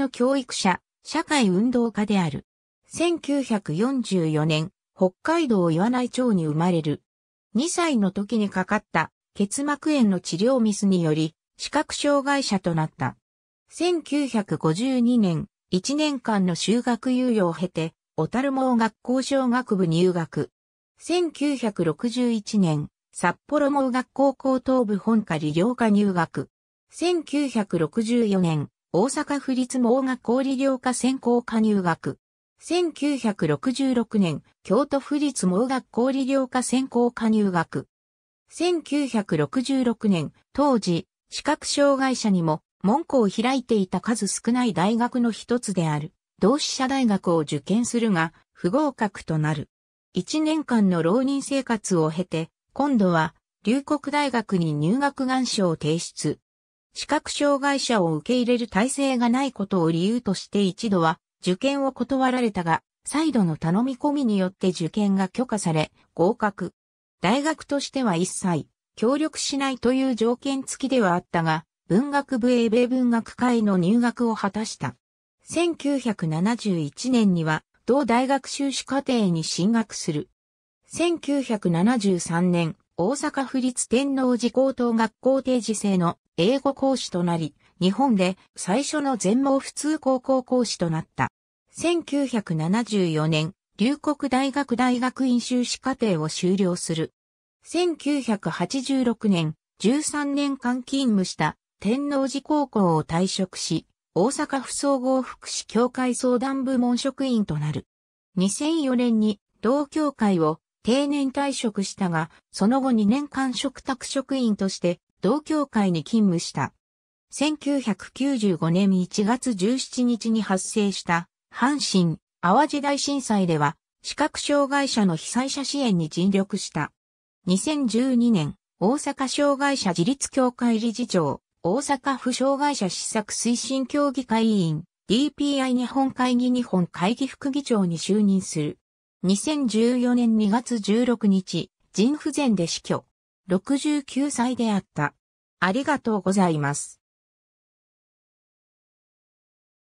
の教育者、社会運動家である。1944年、北海道岩内町に生まれる。2歳の時にかかった結膜炎の治療ミスにより、視覚障害者となった。1952年、1年間の修学猶予を経て、小樽盲学校小学部入学。1961年、札幌盲学校高等部本科理療科入学。1964年、大阪府立盲学校理療科専攻科入学。1966年、京都府立盲学校理療科専攻科入学。1966年、当時、視覚障害者にも門戸を開いていた数少ない大学の一つである、同志社大学を受験するが、不合格となる。1年間の浪人生活を経て、今度は、龍谷大学に入学願書を提出。視覚障害者を受け入れる体制がないことを理由として一度は受験を断られたが、再度の頼み込みによって受験が許可され、合格。大学としては一切協力しないという条件付きではあったが、文学部英米文学会の入学を果たした。1971年には同大学修士課程に進学する。1973年、大阪府立天王寺高等学校定時制の英語講師となり、日本で最初の全盲普通高校講師となった。1974年、龍谷大学大学院修士課程を修了する。1986年、13年間勤務した天王寺高校を退職し、大阪府総合福祉協会相談部門職員となる。2004年に同協会を定年退職したが、その後2年間嘱託職員として同協会に勤務した。1995年1月17日に発生した阪神・淡路大震災では視覚障害者の被災者支援に尽力した。2012年、大阪障害者自立協会理事長、大阪府障害者施策推進協議会委員、DPI 日本会議日本会議副議長に就任する。2014年2月16日、腎不全で死去。69歳であった。ありがとうございます。